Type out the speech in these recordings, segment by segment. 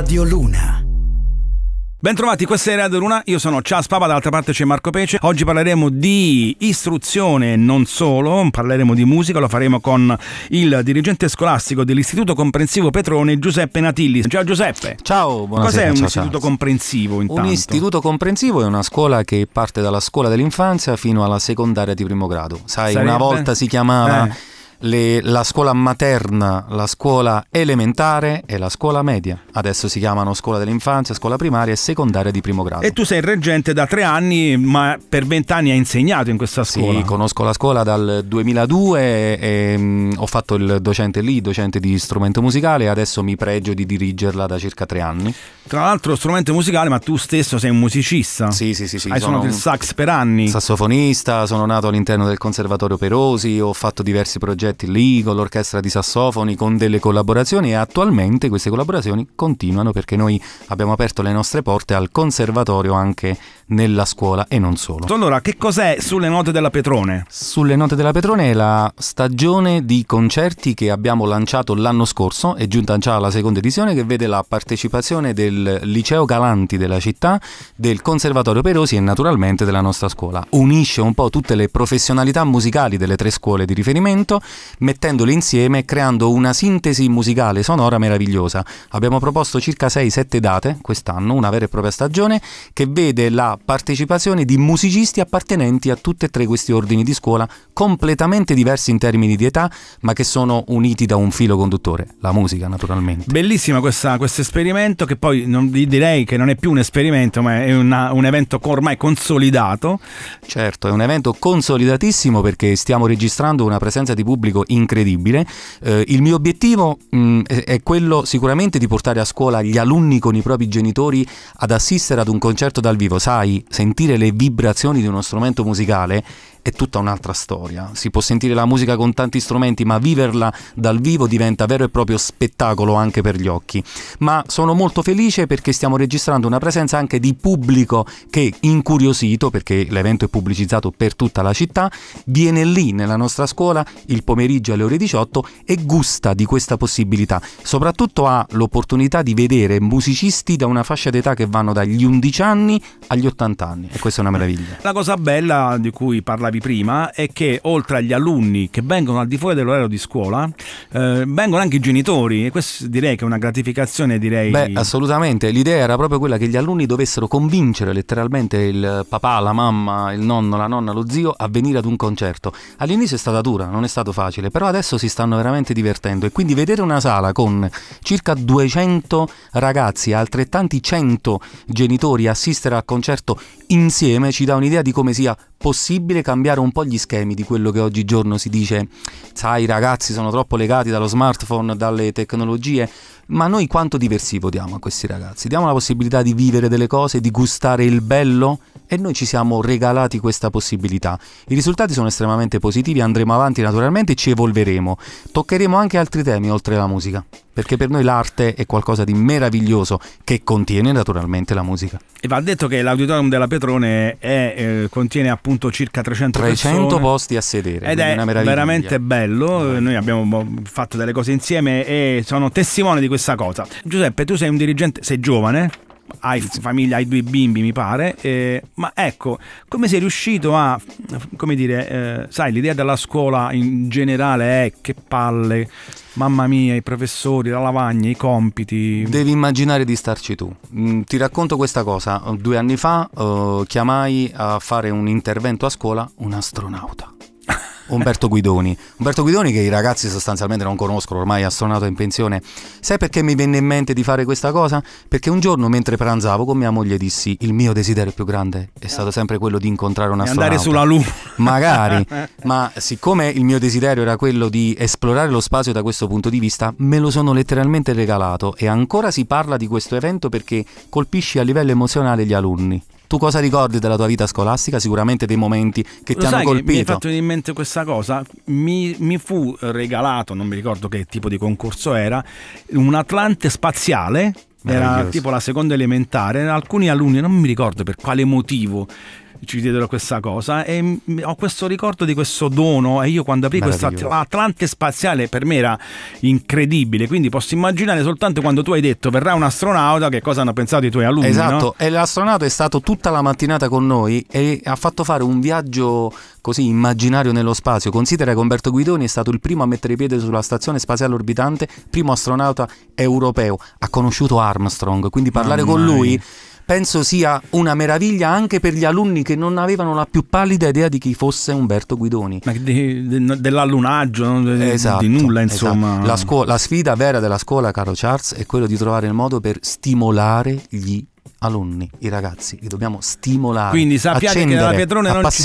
Radio Luna. Bentrovati, questa è Radio Luna, io sono Cias Papa, dall'altra parte c'è Marco Pece. Oggi parleremo di istruzione non solo, parleremo di musica, lo faremo con il dirigente scolastico dell'Istituto Comprensivo Petrone, Giuseppe Natilli. Ciao Giuseppe. Ciao, buonasera. Cos'è un ciao, istituto ciao. comprensivo intanto? Un istituto comprensivo è una scuola che parte dalla scuola dell'infanzia fino alla secondaria di primo grado. Sai, Sarebbe? una volta si chiamava... Eh le, la scuola materna, la scuola elementare e la scuola media. Adesso si chiamano scuola dell'infanzia, scuola primaria e secondaria di primo grado. E tu sei reggente da tre anni, ma per vent'anni hai insegnato in questa scuola? Sì, conosco la scuola dal 2002, e, e, ehm, ho fatto il docente lì, docente di strumento musicale, e adesso mi pregio di dirigerla da circa tre anni. Tra l'altro strumento musicale, ma tu stesso sei un musicista. Sì, sì, sì. sì hai suonato il sax per anni. Sassofonista, sono nato all'interno del Conservatorio Perosi, ho fatto diversi progetti progetti lì con l'orchestra di sassofoni, con delle collaborazioni e attualmente queste collaborazioni continuano perché noi abbiamo aperto le nostre porte al conservatorio anche nella scuola e non solo. Allora, che cos'è Sulle Note della Petrone? Sulle Note della Petrone è la stagione di concerti che abbiamo lanciato l'anno scorso, è giunta già alla seconda edizione, che vede la partecipazione del Liceo Galanti della città, del Conservatorio Perosi e naturalmente della nostra scuola. Unisce un po' tutte le professionalità musicali delle tre scuole di riferimento, mettendole insieme e creando una sintesi musicale sonora meravigliosa. Abbiamo proposto circa 6-7 date quest'anno, una vera e propria stagione, che vede la partecipazione di musicisti appartenenti a tutti e tre questi ordini di scuola, completamente diversi in termini di età, ma che sono uniti da un filo conduttore, la musica naturalmente. Bellissima questo esperimento che poi non, direi che non è più un esperimento, ma è una, un evento ormai consolidato. Certo, è un evento consolidatissimo perché stiamo registrando una presenza di pubblico incredibile. Eh, il mio obiettivo mh, mm, è, è quello sicuramente di portare a scuola gli alunni con i propri genitori ad assistere ad un concerto dal vivo. Sai, fai sentire le vibrazioni di uno strumento musicale è tutta un'altra storia. Si può sentire la musica con tanti strumenti, ma viverla dal vivo diventa vero e proprio spettacolo anche per gli occhi. Ma sono molto felice perché stiamo registrando una presenza anche di pubblico che, incuriosito, perché l'evento è pubblicizzato per tutta la città, viene lì nella nostra scuola il pomeriggio alle ore 18 e gusta di questa possibilità. Soprattutto ha l'opportunità di vedere musicisti da una fascia d'età che vanno dagli 11 anni agli 80 anni e questa è una meraviglia. La cosa bella di cui parlavi di prima è che oltre agli alunni che vengono al di fuori dell'orario di scuola, eh, vengono anche i genitori e questo direi che è una gratificazione direi... Beh, assolutamente, l'idea era proprio quella che gli alunni dovessero convincere letteralmente il papà, la mamma, il nonno, la nonna, lo zio a venire ad un concerto. All'inizio è stata dura, non è stato facile, però adesso si stanno veramente divertendo e quindi vedere una sala con circa 200 ragazzi altrettanti 100 genitori assistere al concerto insieme ci dà un'idea di come sia possibile cambiare un po' gli schemi di quello che oggigiorno si dice, sai i ragazzi sono troppo legati dallo smartphone, dalle tecnologie, ma noi quanto diversivo diamo a questi ragazzi? Diamo la possibilità di vivere delle cose, di gustare il bello e noi ci siamo regalati questa possibilità. I risultati sono estremamente positivi, andremo avanti naturalmente, e ci evolveremo. Toccheremo anche altri temi oltre alla musica, perché per noi l'arte è qualcosa di meraviglioso che contiene naturalmente la musica. E va detto che l'auditorium della Petrone è, eh, contiene appunto circa 300, 300 persone, posti a sedere ed è veramente bello. Noi abbiamo fatto delle cose insieme e sono testimone di questa cosa. Giuseppe, tu sei un dirigente, sei giovane, hai famiglia, hai due bimbi mi pare, eh, ma ecco, come sei riuscito a, come dire, eh, sai, l'idea della scuola in generale è che palle, mamma mia, i professori, la lavagna, i compiti. Devi immaginare di starci tu. Mm, ti racconto questa cosa, due anni fa eh, chiamai a fare un intervento a scuola un astronauta Umberto Guidoni. Umberto Guidoni che i ragazzi sostanzialmente non conoscono, ormai è astronato in pensione. Sai perché mi venne in mente di fare questa cosa? Perché un giorno mentre pranzavo con mia moglie dissi il mio desiderio più grande è stato sempre quello di incontrare un astronauta. Andare sulla Luna. Magari, ma siccome il mio desiderio era quello di esplorare lo spazio da questo punto di vista, me lo sono letteralmente regalato e ancora si parla di questo evento perché colpisce a livello emozionale gli alunni. Tu cosa ricordi della tua vita scolastica? Sicuramente dei momenti che Lo ti hanno colpito. mi è fatto in mente questa cosa. Mi, mi, fu regalato, non mi ricordo che tipo di concorso era, un Atlante spaziale. Era tipo la seconda elementare. Alcuni alunni, non mi ricordo per quale motivo, ci diedero questa cosa e ho questo ricordo di questo dono e io quando aprì questa Atlante spaziale per me era incredibile, quindi posso immaginare soltanto quando tu hai detto verrà un astronauta che cosa hanno pensato i tuoi alunni. Esatto, no? e l'astronauta è stato tutta la mattinata con noi e ha fatto fare un viaggio così immaginario nello spazio. Considera che Umberto Guidoni è stato il primo a mettere piede sulla stazione spaziale orbitante, primo astronauta europeo, ha conosciuto Armstrong, quindi parlare oh con lui penso sia una meraviglia anche per gli alunni che non avevano la più pallida idea di chi fosse Umberto Guidoni. Ma dell'allunaggio, de, esatto, di nulla esatto. insomma. Esatto. La, la sfida vera della scuola, caro Charles, è quella di trovare il modo per stimolare gli alunni, i ragazzi, li dobbiamo stimolare. Quindi sappiate che nella Pietrone non ci,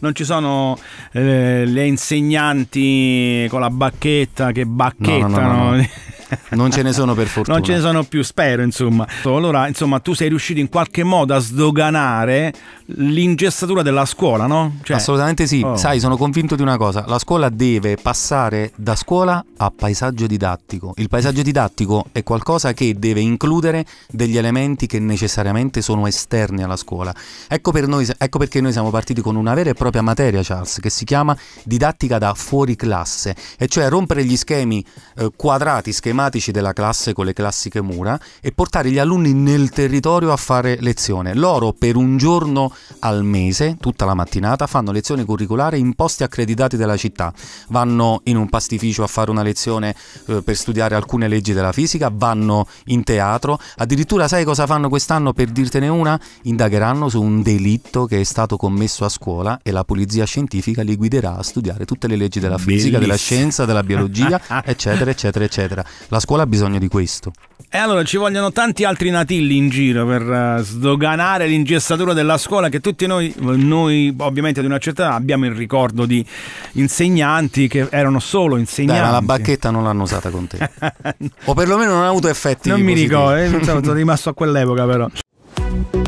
non ci, sono eh, le insegnanti con la bacchetta che bacchettano. No, no, no, non ce ne sono per fortuna. non ce ne sono più, spero, insomma. Allora, insomma, tu sei riuscito in qualche modo a sdoganare l'ingessatura della scuola, no? Cioè... Assolutamente sì. Oh. Sai, sono convinto di una cosa: la scuola deve passare da scuola a paesaggio didattico. Il paesaggio didattico è qualcosa che deve includere degli elementi che necessariamente sono esterni alla scuola. Ecco, per noi, ecco perché noi siamo partiti con una vera e propria materia, Charles, che si chiama didattica da fuori classe, e cioè rompere gli schemi eh, quadrati, schematici della classe con le classiche mura e portare gli alunni nel territorio a fare lezione. Loro per un giorno al mese, tutta la mattinata, fanno lezioni curriculari in posti accreditati della città. Vanno in un pastificio a fare una lezione eh, per studiare alcune leggi della fisica, vanno in teatro, addirittura sai cosa fanno quest'anno per dirtene una? Indagheranno su un delitto che è stato commesso a scuola e la polizia scientifica li guiderà a studiare tutte le leggi della fisica, Bellissimo. della scienza, della biologia, eccetera, eccetera, eccetera. La scuola ha bisogno di questo. E allora ci vogliono tanti altri natilli in giro per uh, sdoganare l'ingessatura della scuola che tutti noi, noi ovviamente di una certa età, abbiamo il ricordo di insegnanti che erano solo insegnanti. Dai, ma la bacchetta non l'hanno usata con te. o perlomeno non ha avuto effetti. Non mi ricordo, eh, sono rimasto a quell'epoca però.